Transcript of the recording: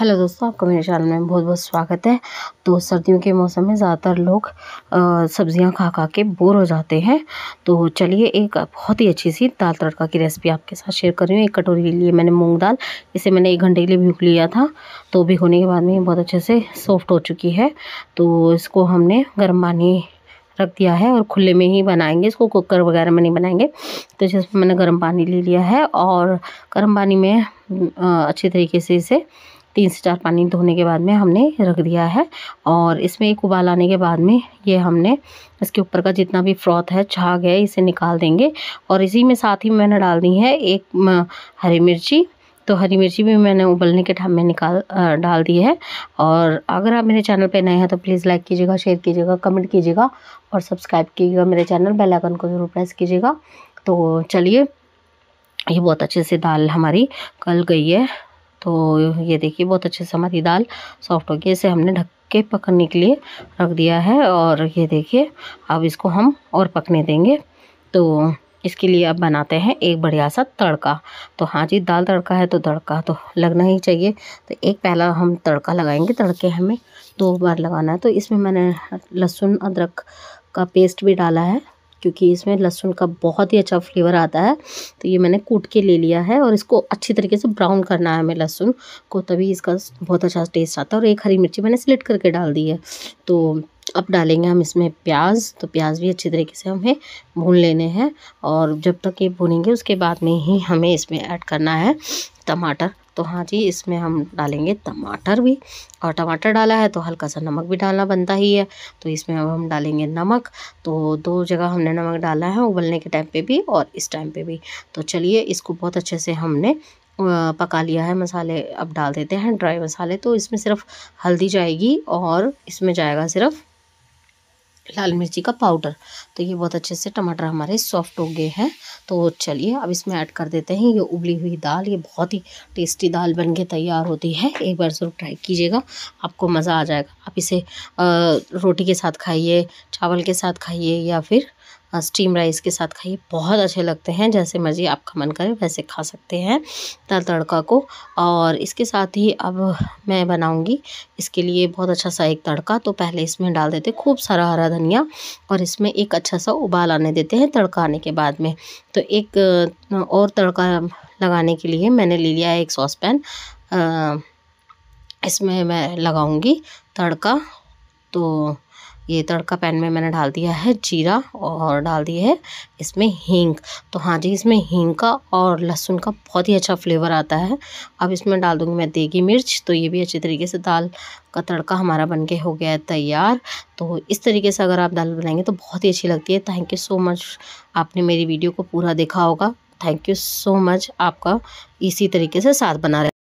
hello दोस्तों आपका मेरे चैनल में बहुत बहुत स्वागत है तो सर्दियों के मौसम में ज़्यादातर लोग सब्ज़ियां खा खा के बोर हो जाते हैं तो चलिए एक बहुत ही अच्छी सी दाल तड़का की रेसिपी आपके साथ शेयर कर रही हूँ एक कटोरी के लिए मैंने मूंग दाल इसे मैंने एक घंटे के लिए भिग लिया था तो भिगोने के बाद में बहुत अच्छे से सॉफ्ट हो चुकी है तो इसको हमने गर्म पानी रख दिया है और खुले में ही बनाएंगे इसको कुकर वगैरह में नहीं बनाएंगे तो जिसमें मैंने गर्म पानी ले लिया है और गर्म पानी में अच्छे तरीके से इसे तीन से चार पानी धोने के बाद में हमने रख दिया है और इसमें एक उबाल आने के बाद में ये हमने इसके ऊपर का जितना भी फ्रॉथ है छाग है इसे निकाल देंगे और इसी में साथ ही मैंने डाल दी है एक हरी मिर्ची तो हरी मिर्ची भी मैंने उबलने के ढाम में निकाल डाल दी है और अगर आप मेरे चैनल पे नए हैं तो प्लीज़ लाइक कीजिएगा शेयर कीजिएगा कमेंट कीजिएगा और सब्सक्राइब कीजिएगा मेरे चैनल बेल आइकन को ज़रूर प्रेस कीजिएगा तो चलिए ये बहुत अच्छे से दाल हमारी कल गई है तो ये देखिए बहुत अच्छे से हमारी दाल सॉफ्ट हो गई इसे हमने ढक के पकने के लिए रख दिया है और ये देखिए अब इसको हम और पकने देंगे तो इसके लिए अब बनाते हैं एक बढ़िया सा तड़का तो हाँ जी दाल तड़का है तो तड़का तो लगना ही चाहिए तो एक पहला हम तड़का लगाएंगे तड़के हमें दो बार लगाना है तो इसमें मैंने लहसुन अदरक का पेस्ट भी डाला है क्योंकि इसमें लहसुन का बहुत ही अच्छा फ्लेवर आता है तो ये मैंने कूट के ले लिया है और इसको अच्छी तरीके से ब्राउन करना है हमें लहसुन को तभी इसका बहुत अच्छा टेस्ट आता है और एक हरी मिर्ची मैंने स्लिट करके डाल दी है तो अब डालेंगे हम इसमें प्याज तो प्याज भी अच्छी तरीके से हमें भून लेने हैं और जब तक ये भुनेंगे उसके बाद में ही हमें इसमें ऐड करना है टमाटर तो हाँ जी इसमें हम डालेंगे टमाटर भी और टमाटर डाला है तो हल्का सा नमक भी डालना बनता ही है तो इसमें अब हम डालेंगे नमक तो दो जगह हमने नमक डाला है उबलने के टाइम पे भी और इस टाइम पे भी तो चलिए इसको बहुत अच्छे से हमने पका लिया है मसाले अब डाल देते हैं ड्राई मसाले तो इसमें सिर्फ हल्दी जाएगी और इसमें जाएगा सिर्फ लाल मिर्ची का पाउडर तो ये बहुत अच्छे से टमाटर हमारे सॉफ्ट हो गए हैं तो चलिए अब इसमें ऐड कर देते हैं ये उबली हुई दाल ये बहुत ही टेस्टी दाल बन के तैयार होती है एक बार ज़रूर ट्राई कीजिएगा आपको मज़ा आ जाएगा आप इसे रोटी के साथ खाइए चावल के साथ खाइए या फिर स्टीम हाँ, राइस के साथ खाइए बहुत अच्छे लगते हैं जैसे मर्जी आपका मन करे वैसे खा सकते हैं दाल तड़का को और इसके साथ ही अब मैं बनाऊँगी इसके लिए बहुत अच्छा सा एक तड़का तो पहले इसमें डाल देते खूब सारा हरा धनिया और इसमें एक अच्छा सा उबाल आने देते हैं तड़का आने के बाद में तो एक और तड़का लगाने के लिए मैंने ले लिया है एक सॉस पैन इसमें मैं लगाऊँगी तड़का तो ये तड़का पैन में मैंने डाल दिया है जीरा और डाल दिया है इसमें हींग तो हाँ जी इसमें हींग का और लहसुन का बहुत ही अच्छा फ्लेवर आता है अब इसमें डाल दूँगी मैं देगी मिर्च तो ये भी अच्छी तरीके से दाल का तड़का हमारा बन के हो गया है तैयार तो इस तरीके से अगर आप दाल बनाएंगे तो बहुत ही अच्छी लगती है थैंक यू सो मच आपने मेरी वीडियो को पूरा देखा होगा थैंक यू सो मच आपका इसी तरीके से साथ बना रहे